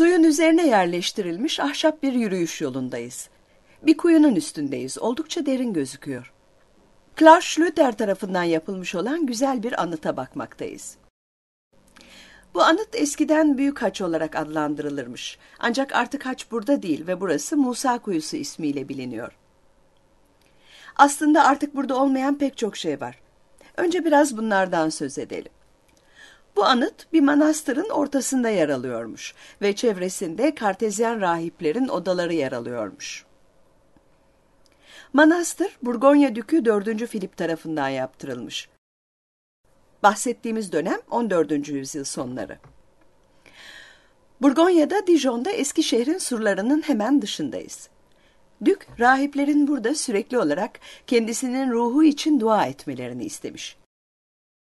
Suyun üzerine yerleştirilmiş ahşap bir yürüyüş yolundayız. Bir kuyunun üstündeyiz. Oldukça derin gözüküyor. Klaus Schlüter tarafından yapılmış olan güzel bir anıta bakmaktayız. Bu anıt eskiden Büyük Haç olarak adlandırılırmış. Ancak artık Haç burada değil ve burası Musa Kuyusu ismiyle biliniyor. Aslında artık burada olmayan pek çok şey var. Önce biraz bunlardan söz edelim. Bu anıt bir manastırın ortasında yer alıyormuş ve çevresinde Kartezyen rahiplerin odaları yer alıyormuş. Manastır, Burgonya Dükü 4. Filip tarafından yaptırılmış. Bahsettiğimiz dönem 14. yüzyıl sonları. Burgonya'da Dijon'da eski şehrin surlarının hemen dışındayız. Dük, rahiplerin burada sürekli olarak kendisinin ruhu için dua etmelerini istemiş.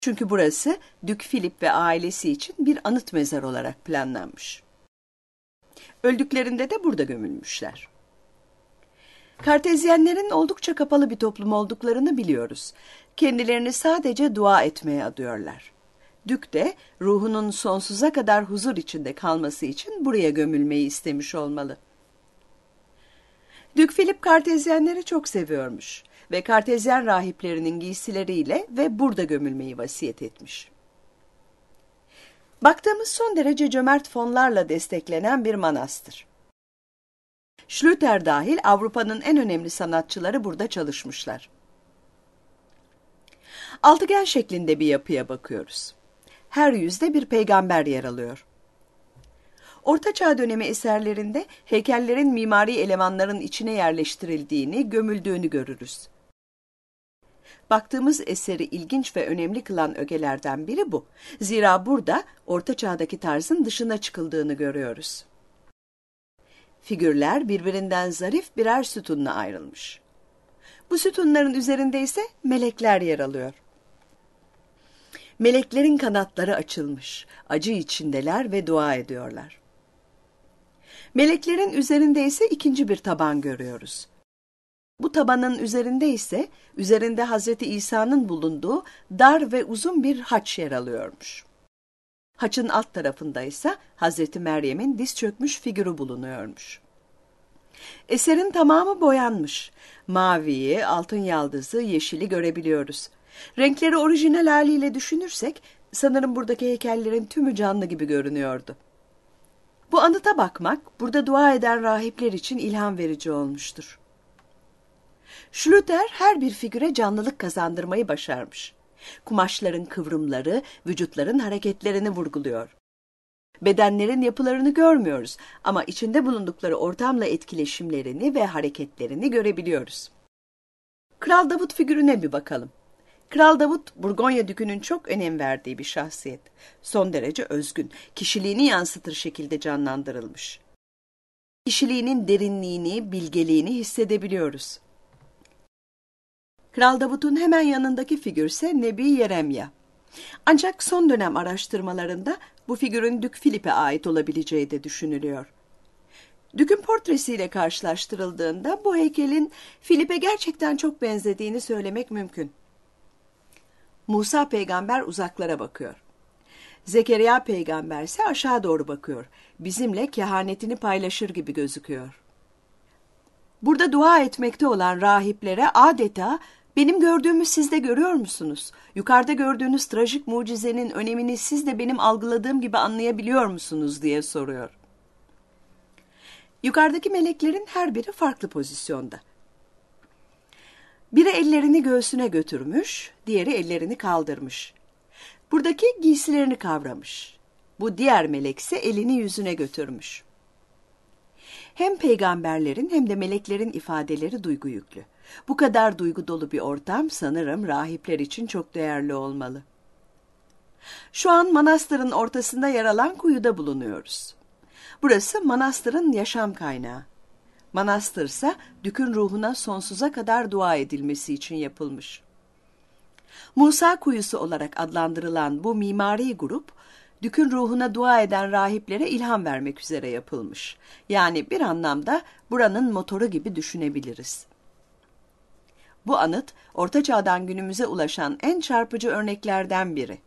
Çünkü burası Dük Filip ve ailesi için bir anıt mezar olarak planlanmış. Öldüklerinde de burada gömülmüşler. Kartezyenlerin oldukça kapalı bir toplum olduklarını biliyoruz. Kendilerini sadece dua etmeye adıyorlar. Dük de ruhunun sonsuza kadar huzur içinde kalması için buraya gömülmeyi istemiş olmalı. Dük Filip Kartezyenleri çok seviyormuş ve Kartezyen rahiplerinin giysileriyle ve burada gömülmeyi vasiyet etmiş. Baktığımız son derece cömert fonlarla desteklenen bir manastır. Schlüter dahil Avrupa'nın en önemli sanatçıları burada çalışmışlar. Altıgen şeklinde bir yapıya bakıyoruz. Her yüzde bir peygamber yer alıyor. Orta Çağ dönemi eserlerinde heykellerin mimari elemanların içine yerleştirildiğini, gömüldüğünü görürüz baktığımız eseri ilginç ve önemli kılan ögelerden biri bu. Zira burada Orta Çağ'daki tarzın dışına çıkıldığını görüyoruz. Figürler birbirinden zarif birer sütunla ayrılmış. Bu sütunların üzerinde ise melekler yer alıyor. Meleklerin kanatları açılmış, acı içindeler ve dua ediyorlar. Meleklerin üzerinde ise ikinci bir taban görüyoruz. Bu tabanın üzerinde ise üzerinde Hazreti İsa'nın bulunduğu dar ve uzun bir haç yer alıyormuş. Haçın alt tarafında ise Hazreti Meryem'in diz çökmüş figürü bulunuyormuş. Eserin tamamı boyanmış. Maviyi, altın yaldızı, yeşili görebiliyoruz. Renkleri orijinal haliyle düşünürsek sanırım buradaki heykellerin tümü canlı gibi görünüyordu. Bu anıta bakmak burada dua eden rahipler için ilham verici olmuştur. Schlüter her bir figüre canlılık kazandırmayı başarmış. Kumaşların kıvrımları vücutların hareketlerini vurguluyor. Bedenlerin yapılarını görmüyoruz ama içinde bulundukları ortamla etkileşimlerini ve hareketlerini görebiliyoruz. Kral Davut figürüne bir bakalım. Kral Davut, Burgonya dükünün çok önem verdiği bir şahsiyet. Son derece özgün, kişiliğini yansıtır şekilde canlandırılmış. Kişiliğinin derinliğini, bilgeliğini hissedebiliyoruz. Kral Davut'un hemen yanındaki figürse Nebi Yeremya. Ancak son dönem araştırmalarında bu figürün Dük Filip'e ait olabileceği de düşünülüyor. Dük'ün portresiyle karşılaştırıldığında bu heykelin Filip'e gerçekten çok benzediğini söylemek mümkün. Musa peygamber uzaklara bakıyor. Zekeriya peygamber ise aşağı doğru bakıyor. Bizimle kehanetini paylaşır gibi gözüküyor. Burada dua etmekte olan rahiplere adeta benim gördüğümü siz de görüyor musunuz? Yukarıda gördüğünüz trajik mucizenin önemini siz de benim algıladığım gibi anlayabiliyor musunuz diye soruyor. Yukarıdaki meleklerin her biri farklı pozisyonda. Biri ellerini göğsüne götürmüş, diğeri ellerini kaldırmış. Buradaki giysilerini kavramış. Bu diğer melek ise elini yüzüne götürmüş. Hem peygamberlerin hem de meleklerin ifadeleri duygu yüklü. Bu kadar duygu dolu bir ortam sanırım rahipler için çok değerli olmalı. Şu an manastırın ortasında yer alan kuyuda bulunuyoruz. Burası manastırın yaşam kaynağı. Manastırsa dükün ruhuna sonsuza kadar dua edilmesi için yapılmış. Musa Kuyusu olarak adlandırılan bu mimari grup, dükün ruhuna dua eden rahiplere ilham vermek üzere yapılmış. Yani bir anlamda buranın motoru gibi düşünebiliriz. Bu anıt Orta Çağ'dan günümüze ulaşan en çarpıcı örneklerden biri.